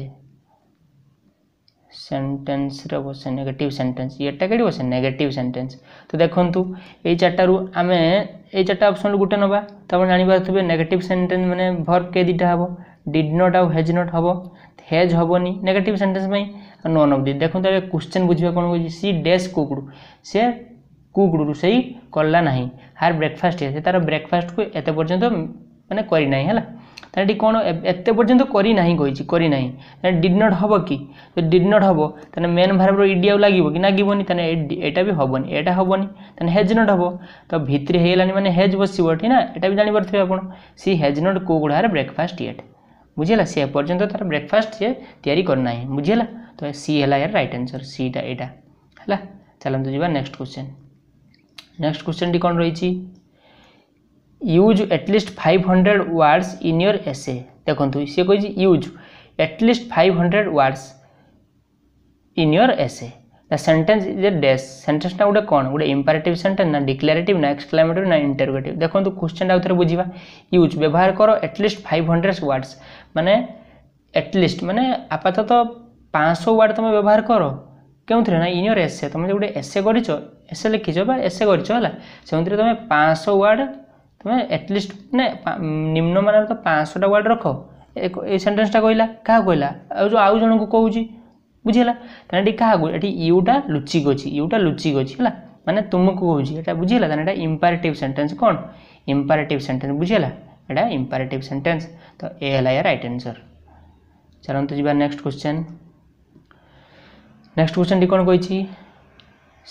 সেন্টেন্সরে বসে নেগেটিভ সেন্টেন্স ইয়েটা কেটি বসে নেগেটিভ সেন্টেন্স তো দেখন্তু এই চারটার আমি এই চারটা অপসন গোটে নেবা তারপরে জাঁপারে নেগেটিভ সেন্টেন্স মানে ভর্ব কে দুইটা হব ডিড নট আউ হেজ নট হব হেজ হবনি নেগেটিভ সেন্টেন্স পাই নন অফ দি দেখুন তাহলে কোশ্চেন বুঝবে কোণ কହୁଛି সি ডেস কুকড়ু সে কুকড়ু সেই কলা না হার ব্রেকফাস্ট সে তার ব্রেকফাস্টকে এত পর্যন্ত ମାନେ କରିନାହିଁ ହେଲା ତାହେଲେ ଏଠି କ'ଣ ଏତେ ପର୍ଯ୍ୟନ୍ତ କରିନାହିଁ କହିଛି କରିନାହିଁ ତାହେଲେ ଡିଡ୍ ନଟ୍ ହେବ କି ଯଦି ଡିଡ୍ ନଟ୍ ହେବ ତାହେଲେ ମେନ୍ ଭାର୍ବର ଇଡି ଆଉ ଲାଗିବ କି ଲାଗିବନି ତାହେଲେ ଏଇଟା ବି ହେବନି ଏଇଟା ହେବନି ତାହେଲେ ହେଜ୍ ନଟ୍ ହେବ ତ ଭିତରେ ହେଇଗଲାନି ମାନେ ହେଜ୍ ବସିବ ଏଠି ନା ଏଇଟା ବି ଜାଣିପାରୁଥିବେ ଆପଣ ସି ହେଜ୍ ନଟ୍ କେଉଁ ଗୁଡ଼ାରେ ବ୍ରେକଫାଷ୍ଟ ଇଏଟ୍ ବୁଝିହେଲା ସେ ପର୍ଯ୍ୟନ୍ତ ତା'ର ବ୍ରେକଫାଷ୍ଟ ସିଏ ତିଆରି କରିନାହିଁ ବୁଝିହେଲା ତ ସି ହେଲା ଏହାର ରାଇଟ୍ ଆନ୍ସର୍ ସିଟା ଏଇଟା ହେଲା ଚାଲନ୍ତୁ ଯିବା ନେକ୍ସଟ କ୍ୱେଶ୍ଚନ୍ ନେକ୍ସଟ କ୍ୱେଶ୍ଚନ୍ଟି କ'ଣ ରହିଛି use at least five hundred words in your essay ଦେଖନ୍ତୁ ସିଏ କହିଛି use at least five hundred words in your essay ନା ସେଣ୍ଟେନ୍ସ ଇଜ୍ ଏ ଡେସ୍ ସେଣ୍ଟେନ୍ସଟା ଗୋଟେ କ'ଣ ଗୋଟେ ଇମ୍ପାରେଟିଭ୍ ସେଣ୍ଟେନ୍ସ ନା ଡିକ୍ଲାରେଟିଭ୍ ନା ଏକ୍ସକ୍ଲାମେଟିଭ୍ ନା ଇଣ୍ଟରଗେଟିଭ୍ ଦେଖନ୍ତୁ କୋଶ୍ଚିନ୍ ଆଉ ଥରେ ବୁଝିବା ୟୁଜ୍ ବ୍ୟବହାର କର ଆଟଲିଷ୍ଟ ଫାଇଭ୍ ହଣ୍ଡ୍ରେଡ଼ ୱାର୍ଡ଼ସ୍ ମାନେ ଆଟଲିଷ୍ଟ ମାନେ ଆପାତତଃ ପାଞ୍ଚଶହ ୱାର୍ଡ଼ ତୁମେ ବ୍ୟବହାର କର କେଉଁଥିରେ ନା ଇନ୍ ୟୋର୍ ଏସେ ତୁମେ ଯେଉଁ ଗୋଟେ ଏସେ କରିଛ ଏସେ ଲେଖିଛ ବା ଏସେ କରିଛ ହେଲା ସେମିତିରେ ତୁମେ ପାଞ୍ଚଶହ ୱାର୍ଡ଼ ତୁମେ ଆଟଲିଷ୍ଟ ମାନେ ନିମ୍ନମାନର ତ ପାଞ୍ଚଶହଟା ୱାର୍ଡ଼ ରଖ ଏ ସେଣ୍ଟେନ୍ସଟା କହିଲା କାହା କହିଲା ଆଉ ଯେଉଁ ଆଉ ଜଣଙ୍କୁ କହୁଛି ବୁଝିହେଲା ତାହେଲେ ଏଠି କାହାକୁ ଏଠି ୟୁଟା ଲୁଚିକି ଅଛି ୟୁଟା ଲୁଚିକି ଅଛି ହେଲା ମାନେ ତୁମକୁ କହୁଛି ଏଇଟା ବୁଝିହେଲା ତାହେଲେ ଏଇଟା ଇମ୍ପାରେଟିଭ୍ ସେଣ୍ଟେନ୍ସ କ'ଣ ଇମ୍ପାରେଟିଭ୍ ସେଣ୍ଟେନ୍ସ ବୁଝିହେଲା ଏଇଟା ଇମ୍ପାରେଟିଭ୍ ସେଣ୍ଟେନ୍ସ ତ ଏ ହେଲା ଏ ରାଇଟ୍ ଆନ୍ସର୍ ଚାଲନ୍ତୁ ଯିବା ନେକ୍ସଟ କ୍ୱେଶ୍ଚନ୍ ନେକ୍ସଟ କ୍ୱେଶ୍ଚନ୍ଟି କ'ଣ କହିଛି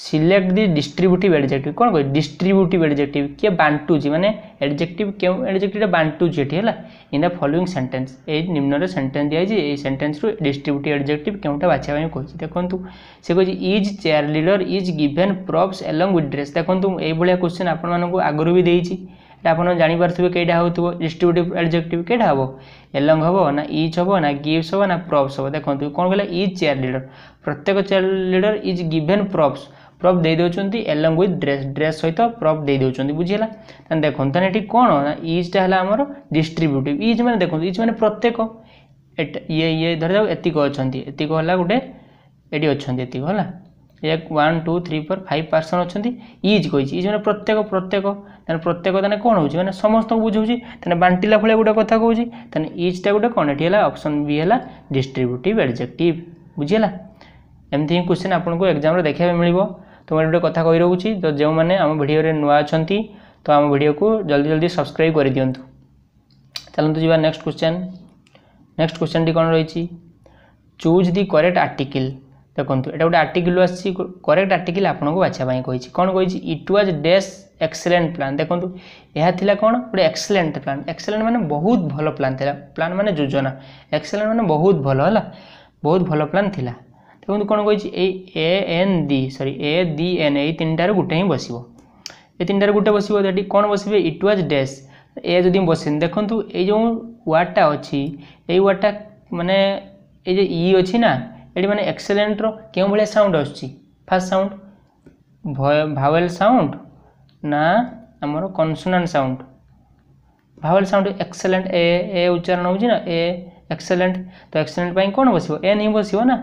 ସିଲେକ୍ଟ ଦି ଡିଷ୍ଟ୍ରିବ୍ୟୁଟିଭ୍ ଏଡ଼ଜେକ୍ଟିଭ୍ କ'ଣ କହିବି ଡିଷ୍ଟ୍ରିବ୍ୟୁଟିଭ୍ ଏଡ଼ଜେକ୍ଟିଭ୍ କିଏ ବାଣ୍ଟୁଛି ମାନେ ଏଡ଼ଜେକ୍ଟିଭ୍ କେଉଁ ଏଡ଼ଜେକ୍ଟିଭ୍ଟା ବାଣ୍ଟୁଛି ଏଠି ହେଲା ଇନ୍ ଦ ଫଲୋଇଂ ସେଣ୍ଟେନ୍ସ ଏଇ ନିମ୍ନରେ ସେଣ୍ଟେନ୍ସ ଦିଆଯାଇଛି ଏଇ ସେଣ୍ଟେନ୍ସରୁ ଡିଷ୍ଟ୍ରିବ୍ୟୁଟିଭ୍ ଏଡ଼ଜେକ୍ଟିଭ୍ କେଉଁଟା ବାଛିବା ପାଇଁ କହିଛି ଦେଖନ୍ତୁ ସେ କହିଛି each cheerleader is given props along with dress ଦେଖନ୍ତୁ ଏଇଭଳିଆ କ୍ୱେଶ୍ଚନ୍ ଆପଣମାନଙ୍କୁ ଆଗରୁ ବି ଦେଇଛି ଆପଣ ଜାଣିପାରୁଥିବେ କେଇଟା ହେଉଥିବ ଡିଷ୍ଟ୍ରିବ୍ୟୁଟିଭ୍ ଆଡ଼ଜେକ୍ଟିଭ୍ କେଇଟା ହେବ ଏଲଙ୍ଗ ହେବ ନା ଇଚ୍ ହେବ ନା ଗିଭ୍ସ ହେବ ନା ପ୍ରପ୍ସ ହେବ ଦେଖନ୍ତୁ କ'ଣ କହିଲା ଇଜ୍ ଚେୟାର ଲିଡର ପ୍ରତ୍ୟେକ cheerleader is given props prop ଦେଇ ଦେଉଛନ୍ତି ଏଲଙ୍ଗ ୱିଥ୍ ଡ୍ରେସ୍ ଡ୍ରେସ୍ ସହିତ ପ୍ରପ୍ ଦେଇ ଦେଉଛନ୍ତି ବୁଝିହେଲା ତାହେଲେ ଦେଖନ୍ତୁ ତାହେଲେ ଏଠି କ'ଣ ନା ଇଜ୍ଟା ହେଲା ଆମର ଡିଷ୍ଟ୍ରିବ୍ୟୁଟିଭ୍ ଇଜ୍ ମାନେ ଦେଖନ୍ତୁ ଇଜ୍ ମାନେ ପ୍ରତ୍ୟେକ ଇଏ ଇଏ ଧରିଯାଉ ଏତିକ ଅଛନ୍ତି ଏତିକ ହେଲା ଗୋଟେ ଏଠି ଅଛନ୍ତି ଏତିକ ହେଲା ଏ one two three four five person ଅଛନ୍ତି ଇଜ୍ କହିଛି ଇଜ୍ ମାନେ ପ୍ରତ୍ୟେକ ପ୍ରତ୍ୟେକ ତାହେଲେ ପ୍ରତ୍ୟେକ ତାହେଲେ କ'ଣ ହେଉଛି ମାନେ ସମସ୍ତଙ୍କୁ ବୁଝାଉଛି ତାହେଲେ ବାଣ୍ଟିଲା ଭଳିଆ ଗୋଟେ କଥା କହୁଛି ତାହେଲେ ଇଜ୍ଟା ଗୋଟେ କ'ଣ ଏଠି ହେଲା ଅପସନ୍ ବି ହେଲା ଡିଷ୍ଟ୍ରିବ୍ୟୁଟିଭ୍ ଆଡ଼ଜେକ୍ଟିଭ୍ ବୁଝିହେଲା ଏମିତି ହିଁ କ୍ୱେଶ୍ଚିନ୍ ଆପଣଙ୍କୁ ଏକ୍ଜାମ୍ରେ ଦେଖିବା ପାଇଁ ମିଳିବ তো ମୁଁ ଗୋଟେ କଥା କହି ରହୁଛି ତ ଯେଉଁମାନେ ଆମ ଭିଡ଼ିଓରେ ନୂଆ ଅଛନ୍ତି ତ ଆମ ଭିଡ଼ିଓକୁ ଜଲ୍ଦି ଜଲ୍ଦି ସବସ୍କ୍ରାଇବ୍ କରିଦିଅନ୍ତୁ ଚାଲନ୍ତୁ ଯିବା ନେକ୍ସଟ କ୍ୱେଶ୍ଚନ୍ ନେକ୍ସଟ କ୍ୱେଶ୍ଚନ୍ଟି କ'ଣ ରହିଛି ଚୁଜ୍ ଦି କରେକ୍ଟ ଆର୍ଟିକିଲ୍ ଦେଖନ୍ତୁ ଏଇଟା ଗୋଟେ ଆର୍ଟିକିଲ୍ ଆସିଛି କରେକ୍ଟ ଆର୍ଟିକିଲ୍ ଆପଣଙ୍କୁ ବାଛିବା ପାଇଁ କହିଛି କ'ଣ କହିଛି it was dash excellent plan ଦେଖନ୍ତୁ ଏହା ଥିଲା କ'ଣ ଗୋଟେ ଏକ୍ସେଲେଣ୍ଟ ପ୍ଲାନ୍ ଏକ୍ସେଲେଣ୍ଟ ମାନେ ବହୁତ ଭଲ ପ୍ଲାନ୍ ଥିଲା ପ୍ଲାନ୍ ମାନେ ଯୋଜନା ଏକ୍ସେଲେଣ୍ଟ ମାନେ ବହୁତ ଭଲ ହେଲା ବହୁତ ଭଲ ପ୍ଲାନ୍ ଥିଲା ଦେଖନ୍ତୁ କ'ଣ କହିଛି ଏଇ a an the sorry a the an ଏଇ ତିନିଟାରେ ଗୋଟେ ହିଁ ବସିବ ଏ ତିନିଟାରେ ଗୋଟେ ବସିବ ଯଦି କ'ଣ ବସିବେ ଇଟ୍ ୱାଜ୍ ଡ୍ୟାସ୍ ଏ ଯଦି ବସିନି ଦେଖନ୍ତୁ ଏଇ ଯେଉଁ ୱାର୍ଡ଼ଟା ଅଛି ଏଇ ୱାର୍ଡ଼ଟା ମାନେ ଏଇ ଯେଉଁ ଇ ଅଛି ନା ଏଠି ମାନେ ଏକ୍ସେଲେଣ୍ଟର କେଉଁ ଭଳିଆ ସାଉଣ୍ଡ ଆସୁଛି ଫାର୍ଷ୍ଟ ସାଉଣ୍ଡ ଭାୱେଲ ସାଉଣ୍ଡ ନା ଆମର consonant sound vowel sound excellent ଏ ଏ ଉଚ୍ଚାରଣ ହେଉଛି ନା ଏ ଏକ୍ସେଲେଣ୍ଟ ତ ଏକ୍ସେଲେଣ୍ଟ ପାଇଁ କ'ଣ ବସିବ ଏନ୍ ହିଁ ବସିବ ନା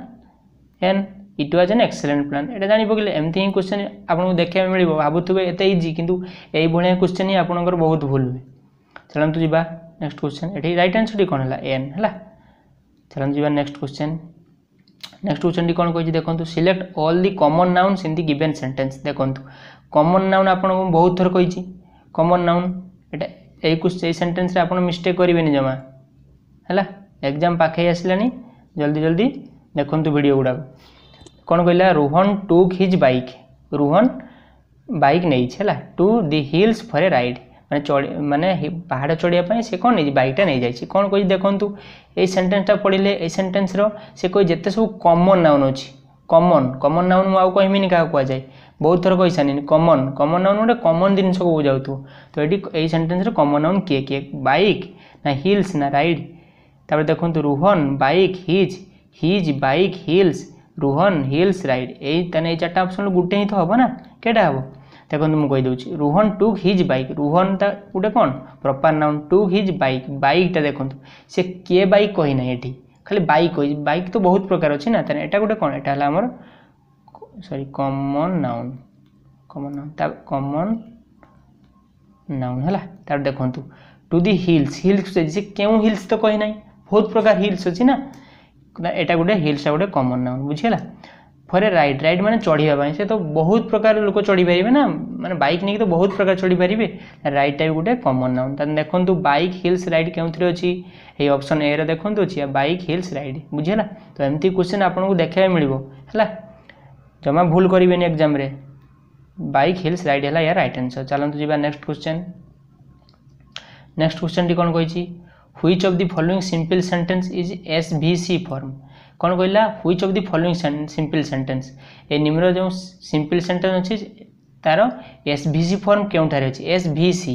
and it was an excellent plan ଏଇଟା ଜାଣିପକେଇଲେ ଏମିତି ହିଁ କ୍ୱେଶ୍ଚନ୍ ଆପଣଙ୍କୁ ଦେଖିବାକୁ ମିଳିବ ଭାବୁଥିବେ ଏତେ ଇଜି କିନ୍ତୁ ଏଇଭଳିଆ କ୍ୱେଶ୍ଚନ୍ ହିଁ ଆପଣଙ୍କର ବହୁତ ଭୁଲ ହୁଏ ଚାଲନ୍ତୁ ଯିବା ନେକ୍ସଟ କ୍ୱେଶ୍ଚନ୍ ଏଠି ରାଇଟ୍ ଆନ୍ସର୍ଟି କ'ଣ ହେଲା ଏନ୍ ହେଲା ଚାଲନ୍ତୁ ଯିବା ନେକ୍ସଟ କ୍ୱେଶ୍ଚନ୍ ନେକ୍ସଟ କ୍ୱେଶ୍ଚନ୍ଟି କ'ଣ କହିଛି ଦେଖନ୍ତୁ select all the common nouns in the given sentence ଦେଖନ୍ତୁ କମନ୍ ନାଉନ୍ ଆପଣଙ୍କୁ ବହୁତ ଥର କହିଛି କମନ୍ ନାଉନ୍ ଏଇଟା ଏଇ ଏଇ ସେଣ୍ଟେନ୍ସରେ ଆପଣ ମିଷ୍ଟେକ୍ କରିବେନି ଜମା ହେଲା ଏକ୍ଜାମ୍ ପାଖେଇ ଆସିଲାଣି ଜଲ୍ଦି ଜଲ୍ଦି ଦେଖନ୍ତୁ ଭିଡ଼ିଓ ଗୁଡ଼ାକ କ'ଣ କହିଲା Rohan took his bike Rohan bike ନେଇଛି ହେଲା to the hills for a ride ମାନେ ଚଢ଼ି ମାନେ ପାହାଡ଼ ଚଢ଼ିବା ପାଇଁ ସେ କ'ଣ ନେଇଛି ବାଇକ୍ଟା ନେଇଯାଇଛି କ'ଣ କହିଛି ଦେଖନ୍ତୁ ଏଇ ସେଣ୍ଟେନ୍ସଟା ପଢ଼ିଲେ ଏଇ ସେଣ୍ଟେନ୍ସର ସେ କହି ଯେତେ ସବୁ କମନ୍ ନାଉନ୍ ଅଛି କମନ୍ କମନ୍ ନାଉନ୍ ମୁଁ ଆଉ କହିମିନି କାହାକୁ କୁହାଯାଏ ବହୁତ ଥର କହିସାରିନି କମନ୍ କମନ୍ ନାଉନ୍ ଗୋଟେ କମନ୍ ଜିନିଷକୁ ବୁଝାଉଥିବ ତ ଏଇଠି ଏଇ ସେଣ୍ଟେନ୍ସରେ କମନ୍ ନାଉନ୍ କିଏ କିଏ ବାଇକ୍ ନା ହିଲ୍ସ ନା ରାଇଡ୍ ତାପରେ ଦେଖନ୍ତୁ Rohan bike his his bike hills Rohan hills ride এই তাহলে এই চারটা অপসন গোটে ହିଁ ତ ହେବ ନା କେଟା ହେବ ଦେଖନ୍ତୁ ମୁଁ କହିଦେଉଛି Rohan took his bike Rohan ତା ଗୋଟେ କ'ଣ proper noun took his bike ବାଇକ୍ଟା ଦେଖନ୍ତୁ ସେ କିଏ ବାଇକ୍ କହିନାହିଁ ଏଠି ଖାଲି ବାଇକ୍ କହିଛି ବାଇକ୍ ତ ବହୁତ ପ୍ରକାର ଅଛି ନା ତାହେଲେ ଏଟା ଗୋଟେ କ'ଣ ଏଟା ହେଲା ଆମର sorry common noun common noun ତା କମନ୍ ନାଉନ୍ ହେଲା ତାର ଦେଖନ୍ତୁ ଟୁ ଦି ହିଲ୍ସ ହିଲ୍ସ ସେ କେଉଁ ହିଲ୍ସ ତ କହିନାହିଁ ବହୁତ ପ୍ରକାର ହିଲ୍ସ ଅଛି ନା এটা गोटे हिल्सा गोटे कमन नाउन बुझेगा फरे ए राइड मैंने चढ़ापी से तो बहुत प्रकार लोक चढ़ी पारे ना मैंने बैक नहीं तो बहुत प्रकार चढ़ी पारे रईड टाइप गोटे कमन नाउन देखो बैक हिल्स रईड के अच्छी ये अप्सन ए रखु अच्छी बैक हिल्स रईड बुझेगा तो एमती क्वेश्चन आपको देखा मिल है जमा भूल करेनि एक्जाम बैक हिल्स रईड है यार रईट आनसर चलत जा नेक्स्ट क्वेश्चन नेक्स्ट क्वेश्चन टी कौन कही which of the following simple sentence is S V C form କ'ଣ କହିଲା which of the following simple sentence ଏ ନିମ୍ନର ଯେଉଁ ସିମ୍ପଲ୍ ସେଣ୍ଟେନ୍ସ ଅଛି ତା'ର ଏସ୍ ଭି ସି ଫର୍ମ କେଉଁଠାରେ ଅଛି S V C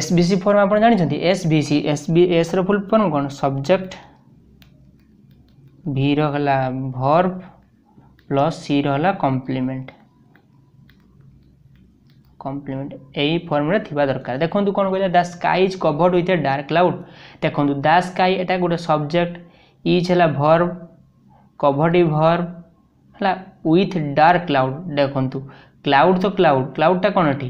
S V C form ଆପଣ ଜାଣିଛନ୍ତି S V C S B ଏସ୍ର ଫୁଲ୍ ଫର୍ମ କ'ଣ ସବଜେକ୍ଟ ଭିର ହେଲା ଭର୍ଭ ପ୍ଲସ୍ ସିର ହେଲା କମ୍ପ୍ଲିମେଣ୍ଟ কমপ্লিমেন্ট এই ফর্মুলা থাকা দরকার দেখুন কোণ কে the sky is covered with a dark cloud দেখুন দ্য স্কাই এটা গোটে সবজেক্ট ইজ হল ভর্ব কভর্ড ই ভর্ব ହେଲା ୱିଥ୍ ଡାର୍କ କ୍ଲାଉଡ଼ ଦେଖନ୍ତୁ କ୍ଲାଉଡ଼ ତ କ୍ଲାଉଡ଼ କ୍ଲାଉଡ଼ଟା କ'ଣ ଏଠି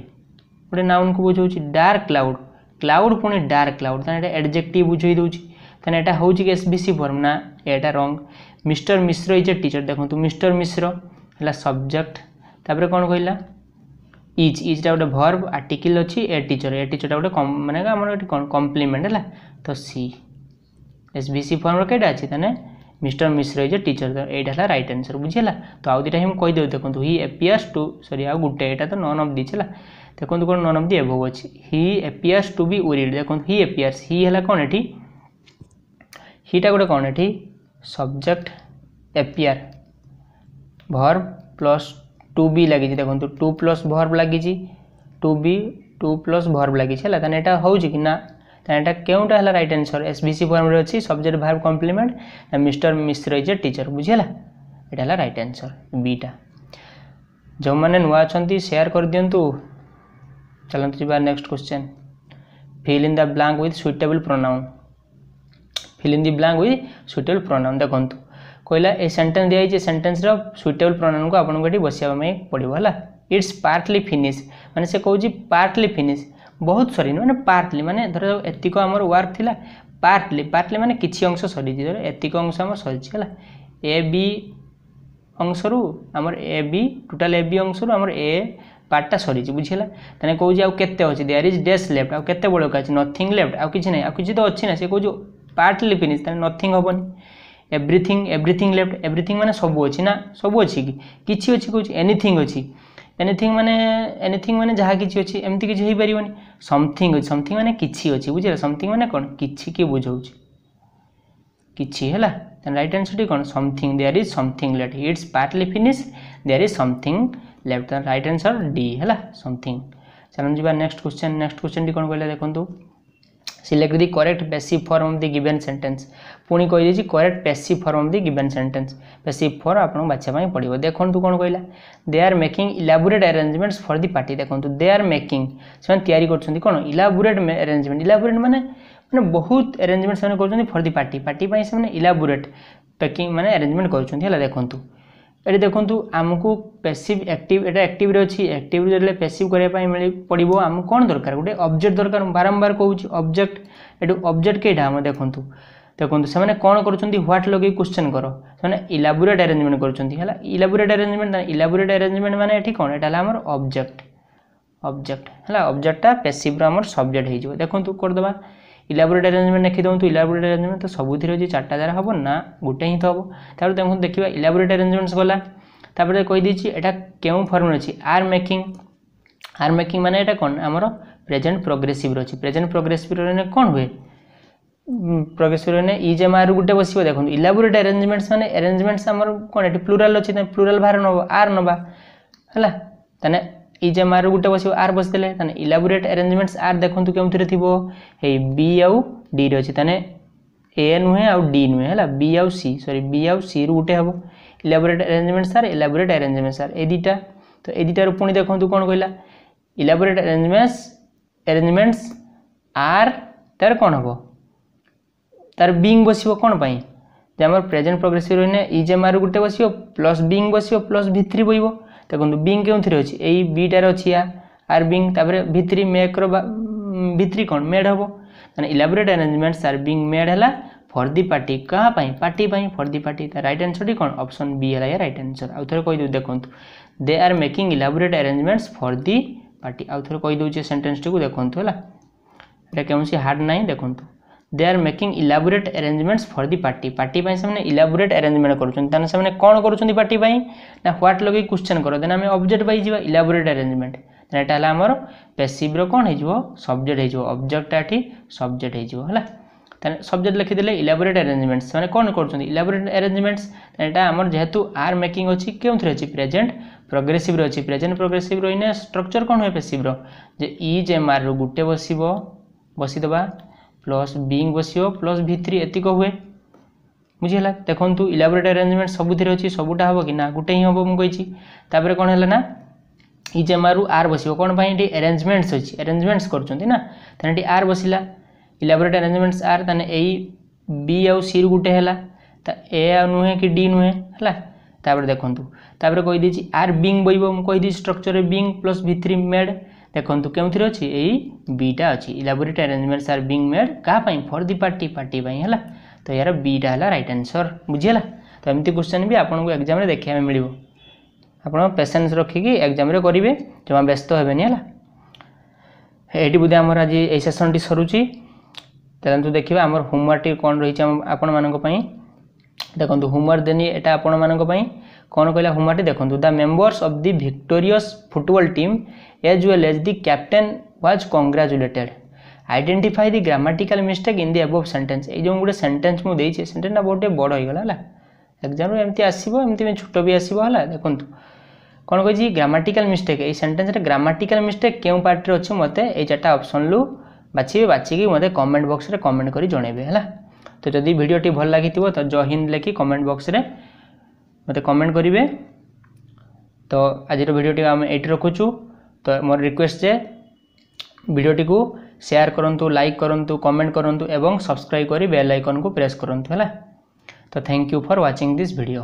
ଗୋଟେ ନାଉନ୍କୁ ବୁଝାଉଛି ଡାର୍କ କ୍ଲାଉଡ଼ କ୍ଲାଉଡ଼ ପୁଣି ଡାର୍କ କ୍ଲାଉଡ଼ ତାହେଲେ ଏଇଟା ଏଡ଼ଜେକ୍ଟିଭ୍ ବୁଝେଇ ଦେଉଛି ତାହେଲେ ଏଇଟା ହେଉଛି ଏସ୍ ବି ସି ଫର୍ମ ନା ଏଇଟା ରଙ୍ଗ mister Mishra is a teacher ଦେଖନ୍ତୁ ମିଷ୍ଟର ମିଶ୍ର ହେଲା ସବଜେକ୍ଟ ତାପରେ କ'ଣ କହିଲା ଇଜ୍ ଇଜ୍ଟା ଗୋଟେ ଭର୍ବ ଆର୍ଟିକିଲ୍ ଅଛି ଏ ଟିଚର୍ ଏ ଟିଚର୍ଟା ଗୋଟେ ମାନେ ଆମର ଏଠି କମ୍ପ୍ଲିମେଣ୍ଟ ହେଲା ତ ସି ଏସ୍ ବି ସି ଫର୍ମର କେଇଟା ଅଛି ତାହେଲେ mister Mishra is a teacher ଏଇଟା ହେଲା ରାଇଟ୍ ଆନ୍ସର୍ ବୁଝିହେଲା ତ ଆଉ ଦୁଇଟା ହିଁ ମୁଁ କହିଦେବି ଦେଖନ୍ତୁ ହି ଏପିଆର୍ସ ଟୁ ସରି ଆଉ ଗୋଟେ ଏଇଟା ତ ନନ୍ ଅଫ୍ ଦିଚ୍ ହେଲା ଦେଖନ୍ତୁ କ'ଣ ନନ୍ ଅଫ୍ ଦି ଏଭୋଭ୍ ଅଛି ହି ଏପିଆର୍ସ ଟୁ ବି ଓରିଡ୍ ଦେଖନ୍ତୁ ହି ଏପିଆର୍ସ ହି ହେଲା କ'ଣ ଏଠି ହିଟା ଗୋଟେ କ'ଣ ଏଠି ସବଜେକ୍ଟ ଏପିଆର୍ ଭର୍ବ ପ୍ଲସ୍ টু বি লাগিছে দেখুন টু প্লস ভর্ব লাগিছে to be to plus verb লাগিছে হল তাহলে এটা হচ্ছে কি না তাহলে এটা কেউটা হল রাইট আনসর এসবিসি ফর্মরে অছি subject verb complement mister Mishra is a teacher বুঝিলা এটা হল রাইট আনসর বিটা ଯେଉଁମାନେ ନୂଆ ଅଛନ୍ତି ସେୟାର କରିଦିଅନ୍ତୁ ଚାଲନ୍ତୁ ଯିବା next question fill in the blank with suitable pronoun fill in the blank with suitable pronoun ଦେଖନ୍ତୁ कहला ए सेन्टेन्स दिया सेन्टेन्स सुइटेबल प्रणन को आपको ये बसवाई पड़ो है इट्स पार्टली फिनिश मैंने से कहे पार्टली फिनिश बहुत सरी मैंने पार्टली मैंने धर एक आम वर्क था पार्टली पार्टली मैंने किसी अंश सरी एक अंश आम सरी है ए बी अंशर आम A B total A B answer आम ए पार्टा सरी बुझेगा तेने कौन आज के दिअर इज डेस् लेफ्ट के बड़क अच्छे नथिंग लेफ्ट आ कि ना आ तो अच्छी ना से कहो पार्टली फिनिश तेनाली नथिंग हेनी ଏଭ୍ରିଥିଙ୍ଗ ଏଭ୍ରିଥିଙ୍ଗ ଲେଫ୍ଟ ଏଭ୍ରିଥିଙ୍ଗ ମାନେ ସବୁ ଅଛି ନା ସବୁ ଅଛି କି କିଛି ଅଛି କହୁଛି ଏନିଥିଙ୍ଗ ଅଛି ଏନିଥିଙ୍ଗ ମାନେ ଏନିଥିଙ୍ଗ ମାନେ ଯାହା କିଛି ଅଛି ଏମିତି କିଛି ହେଇପାରିବନି ସମଥିଙ୍ଗ ଅଛି ସମଥିଙ୍ଗ ମାନେ କିଛି ଅଛି ବୁଝିଲେ ସମଥିଙ୍ଗ ମାନେ କ'ଣ କିଛି କିଏ ବୁଝାଉଛି କିଛି ହେଲା ତାହେଲେ ରାଇଟ୍ ଆନ୍ସର୍ଟି କ'ଣ something there is something left it's partly finish there is something left ତାହେଲେ ରାଇଟ୍ ଆନ୍ସର୍ ଡି ହେଲା ସମଥିଙ୍ଗ ଚାଲନ୍ତୁ ଯିବା ନେକ୍ସଟ କ୍ୱେଶ୍ଚନ୍ ନେକ୍ସଟ କ୍ୱେଶ୍ଚନ୍ଟି କ'ଣ କହିଲା ଦେଖନ୍ତୁ select the correct passive form of the given sentence ପୁଣି କହିଦେଇଛି correct passive form of the given sentence passive form ଆପଣଙ୍କୁ ବାଛିବା ପାଇଁ ପଡ଼ିବ ଦେଖନ୍ତୁ କ'ଣ କହିଲା they are making elaborate arrangements for the party ଦେଖନ୍ତୁ ଦେ ଆର୍ ମେକିଂ ସେମାନେ ତିଆରି କରୁଛନ୍ତି କ'ଣ ଇଲାବୋରେଟ୍ ଆରେଞ୍ଜମେଣ୍ଟ ଇଲାବୋରେଟ୍ ମାନେ ମାନେ ବହୁତ ଆରେଞ୍ଜମେଣ୍ଟ ସେମାନେ କରୁଛନ୍ତି ଫର୍ ଦି ପାର୍ଟି ପାର୍ଟି ପାଇଁ ସେମାନେ ଇଲାବୋରେଟ୍ ପ୍ୟାକିଂ ମାନେ ଆରେଞ୍ଜମେଣ୍ଟ କରୁଛନ୍ତି ହେଲା ଦେଖନ୍ତୁ ଏଠି ଦେଖନ୍ତୁ ଆମକୁ ପେସିଭ୍ ଆକ୍ଟିଭ୍ ଏଇଟା ଆକ୍ଟିଭ୍ରେ ଅଛି ଆକ୍ଟିଭ୍ରେ ଯେତେବେଳେ ପେସିଭ୍ କରିବା ପାଇଁ ମିଳି ପଡ଼ିବ ଆମକୁ କ'ଣ ଦରକାର ଗୋଟେ ଅବଜେକ୍ଟ ଦରକାର ମୁଁ ବାରମ୍ବାର କହୁଛି ଅବଜେକ୍ଟ ଏଠୁ ଅବଜେକ୍ଟ କେଇଟା ଆମେ ଦେଖନ୍ତୁ ଦେଖନ୍ତୁ ସେମାନେ କ'ଣ କରୁଛନ୍ତି ହ୍ୱାଟ୍ ଲଗେଇ କ୍ୱେଶ୍ଚନ୍ କର ସେମାନେ ଇଲାବୋରେଟ୍ ଆରେଞ୍ଜମେଣ୍ଟ କରୁଛନ୍ତି ହେଲା ଇଲାବୋରେଟ୍ ଆରେଞ୍ଜମେଣ୍ଟ ଇଲାବୋରେଟ୍ ଆରେଞ୍ଜମେଣ୍ଟ ମାନେ ଏଠି କ'ଣ ଏଇଟା ହେଲା ଆମର ଅବଜେକ୍ଟ ଅବଜେକ୍ଟ ହେଲା ଅବଜେକ୍ଟଟା ପେସିଭ୍ର ଆମର ସବଜେକ୍ଟ ହେଇଯିବ ଦେଖନ୍ତୁ କରିଦେବା ଇଲାବୋରେଟ୍ ଆରେଞ୍ଜମେଣ୍ଟ ଲେଖିଦେଉନ୍ତୁ ଇଲାବୋରେଟ୍ ଆରେଞ୍ଜମେଣ୍ଟ ତ ସବୁଥିରେ ହେଉଛି ଚାରିଟା ଯାର ହେବ ନା ଗୋଟେ ହିଁ ତ ହେବ ତା'ପରେ ତାଙ୍କୁ ଦେଖିବା ଇଲାବୋରେଟ୍ ଆରେଞ୍ଜମେଣ୍ଟସ୍ ଗଲା ତାପରେ କହିଦେଇଛି ଏଇଟା କେଉଁ ଫର୍ମରେ ଅଛି ଆର୍ ମେକିଂ ଆର୍ ମେକିଂ ମାନେ ଏଇଟା କ'ଣ ଆମର ପ୍ରେଜେଣ୍ଟ ପ୍ରୋଗ୍ରେସିଭ୍ର ଅଛି ପ୍ରେଜେଣ୍ଟ ପ୍ରୋଗ୍ରେସିଭ୍ରେ କ'ଣ ହୁଏ ପ୍ରଗେଶ୍ୱରୀମାନେ ଇଜ୍ ଏମ୍ ଆର୍ ଗୋଟେ ବସିବ ଦେଖନ୍ତୁ ଇଲାବୋରେଟ୍ ଆରେଞ୍ଜମେଣ୍ଟସ୍ ମାନେ ଆରେଞ୍ଜମେଣ୍ଟସ୍ ଆମର କ'ଣ ଏଠି ପ୍ଲୁରାଲ୍ ଅଛି ତାହେଲେ ପ୍ଲୁରାଲ୍ ବାହାର ନେବ ଆର୍ ନେବା ହେଲା ତାହେଲେ ଇଜା ମାର ଗୋଟେ ବସିବ ଆର୍ ବସିଥିଲେ ତାହେଲେ ଇଲାବୋରେଟ୍ ଆରେଞ୍ଜମେଣ୍ଟସ୍ ଆର୍ ଦେଖନ୍ତୁ କେଉଁଥିରେ ଥିବ ହେଇ ବି ଆଉ ଡିରେ ଅଛି ତାହେଲେ ଏ ନୁହେଁ ଆଉ ଡି ନୁହେଁ ହେଲା ବି ଆଉ ସି ସରି ବି ଆଉ ସିରୁ ଗୋଟେ ହେବ elaborate arrangement are elaborate arrangement are ଏ ଦୁଇଟା ତ ଏ ଦୁଇଟାରୁ ପୁଣି ଦେଖନ୍ତୁ କ'ଣ କହିଲା ଇଲାବୋରେଟ୍ ଆରେଞ୍ଜମେଣ୍ଟସ୍ ଆରେଞ୍ଜମେଣ୍ଟସ୍ ଆର୍ ତା'ର କ'ଣ ହେବ ତା'ର ବିଙ୍ଗ ବସିବ କ'ଣ ପାଇଁ যে আমার প্রেজেন্ট প্রোগ্রেসিভ রহিনে ইজ এম আর গোটে বসিব প্লস বিং বসিব প্লস ভিত্রি বইব ଦେଖନ୍ତୁ ବିଙ୍ଗ କେଉଁଥିରେ ଅଛି ଏଇ ବିଟାରେ ଅଛି ଆର୍ ଆର୍ ବିଙ୍ଗ ତାପରେ ଭିତ୍ରି ମେକ୍ର ଭିତ୍ରି କ'ଣ ମେଡ୍ ହେବ ତାହେଲେ elaborate arrangements are being made ହେଲା ଫର୍ ଦି ପାର୍ଟି କାହା ପାଇଁ ପାର୍ଟି ପାଇଁ ଫର୍ ଦି ପାର୍ଟି ତା ରାଇଟ୍ ଆନ୍ସର୍ଟି କ'ଣ ଅପସନ୍ ବି ହେଲା ଏ ରାଇଟ୍ ଆନ୍ସର୍ ଆଉ ଥରେ କହିଦେଉ ଦେଖନ୍ତୁ they are making elaborate arrangements for the party ଆଉ ଥରେ କହିଦେଉଛି ସେଣ୍ଟେନ୍ସଟିକୁ ଦେଖନ୍ତୁ ହେଲା ଏଇଟା କୌଣସି ହାର୍ଡ଼ ନାହିଁ ଦେଖନ୍ତୁ they are making elaborate arrangements for the party party সে ইলাবোরেট আরেঞ্জমেন্ট করছেন তাহলে সে কোণ করছেন পার্টি না হোয়াট লগাই কোশ্চেন কর দেন আমি অবজেক্ট পাই যা ইলাবোরেট আরেঞ্জমেন্ট দেন এটা হল আমার পেসিভ্র কোণ হয়ে যাব সবজেক্ট হয়ে যাব অবজেক্টটা এটি সবজেক্ট হয়ে যাব হল ତାହେଲେ ସବଜେକ୍ଟ ଲେଖିଦେଲେ ଇଲାବୋରେଟ୍ ଆରେଞ୍ଜମେଣ୍ଟସ୍ ସେମାନେ କ'ଣ କରୁଛନ୍ତି ଇଲାବୋରେଟ୍ ଆରେଞ୍ଜମେଣ୍ଟସ୍ ଏଇଟା ଆମର ଯେହେତୁ ଆର୍ ମେକିଂ ଅଛି କେଉଁଥିରେ ଅଛି ପ୍ରେଜେଣ୍ଟ ପ୍ରୋଗ୍ରେସିଭ୍ରେ ଅଛି ପ୍ରେଜେଣ୍ଟ ପ୍ରୋଗ୍ରେସିଭ୍ର ଏଇନା ଷ୍ଟ୍ରକ୍ଚର୍ କ'ଣ ହୁଏ ପେସିଭ୍ର ଯେ ଇଜ୍ ଏମ୍ ଆର୍ରୁ ଗୋଟେ ବସିବ ବସିଦେବା प्लस बिंग बस प्लस भीतरी एतिक हुए बुझेगा देखो इलाबोरेट आरेजमेंट सबुतिर अच्छी सबूटा हम कि ना गोटे ही हम मुझे कौन है ना इजेमारु आर बस कौन पर आरेजमेंट्स अच्छी आरेजमेंट्स करना तेनाली आर बसला इलाबोरेट आरेजमेंट्स आर ते यही बी आउ सी गोटे है ए नुहे कि डी नुहे है देखूँ तापर कहीदे आर बिंग बहब मुझे स्ट्रक्चर बिंग प्लस भि थ्री मेड ଦେଖନ୍ତୁ କେଉଁଥିରେ ଅଛି ଏଇ ବିଟା ଅଛି ଇଲାବୋରେଟ୍ ଆରେଞ୍ଜମେଣ୍ଟସ୍ ଆର୍ ବିଙ୍ଗ ମେଡ୍ କାହା ପାଇଁ ଫର୍ ଦି ପାର୍ଟି ପାର୍ଟି ପାଇଁ ହେଲା ତ ଏହାର ବିଟା ହେଲା ରାଇଟ୍ ଆନ୍ସର୍ ବୁଝିହେଲା ତ ଏମିତି କ୍ୱେଶ୍ଚନ୍ ବି ଆପଣଙ୍କୁ ଏକ୍ଜାମ୍ରେ ଦେଖିବା ପାଇଁ ମିଳିବ ଆପଣ ପେସେନ୍ସ ରଖିକି ଏକ୍ଜାମ୍ରେ କରିବେ ଜମା ବ୍ୟସ୍ତ ହେବେନି ହେଲା ଏଇଠି ବୋଧେ ଆମର ଆଜି ଏଇ ସେସନ୍ଟି ସରୁଛି ଚାଲନ୍ତୁ ଦେଖିବା ଆମର ହୋମୱାର୍କଟି କ'ଣ ରହିଛି ଆପଣମାନଙ୍କ ପାଇଁ ଦେଖନ୍ତୁ ହୋମୱାର୍କ ଦେନି ଏଇଟା ଆପଣମାନଙ୍କ ପାଇଁ କ'ଣ କହିଲା ହୋମୱାର୍କଟି ଦେଖନ୍ତୁ the members of the victorious football team as well as the captain was congratulated identify the grammatical mistake in the above sentence ଏଇ ଯେଉଁ ଗୋଟେ ସେଣ୍ଟେନ୍ସ ମୁଁ ଦେଇଛି ସେଣ୍ଟେନ୍ସଟା ବହୁତ ଟିକେ ବଡ଼ ହେଇଗଲା ହେଲା ଏକ୍ଜାମ୍ରୁ ଏମିତି ଆସିବ ଏମିତି ଛୋଟ ବି ଆସିବ ହେଲା ଦେଖନ୍ତୁ କ'ଣ କହିଛି ଗ୍ରାମାଟିକାଲ ମିଷ୍ଟେକ୍ ଏଇ ସେଣ୍ଟେନ୍ସରେ ଗ୍ରାମାଟିକାଲ ମିଷ୍ଟେକ୍ କେଉଁ ପାର୍ଟରେ ଅଛି ମୋତେ ଏଇ ଚାରିଟା ଅପସନ୍ରୁ ବାଛିବେ ବାଛିକି ମୋତେ କମେଣ୍ଟ ବକ୍ସରେ କମେଣ୍ଟ କରି ଜଣାଇବେ ହେଲା তো যদি ভিডিওটি ভাল লাগিথিব তো জয় হিন্দ লেখি কমেন্ট বক্সরে মতো কমেন্ট করবে তো আজির ভিডিওটি আমি এইটি রখুছু তো মোর রিকোয়েস্ট যে ভিডিওটি সেয়ার করতু লাইক করতু কমেন্ট করতু এবং সবসক্রাইব করে বেল আইকন কু প্রেস করতু হ্যাঁ তো thank you for watching this video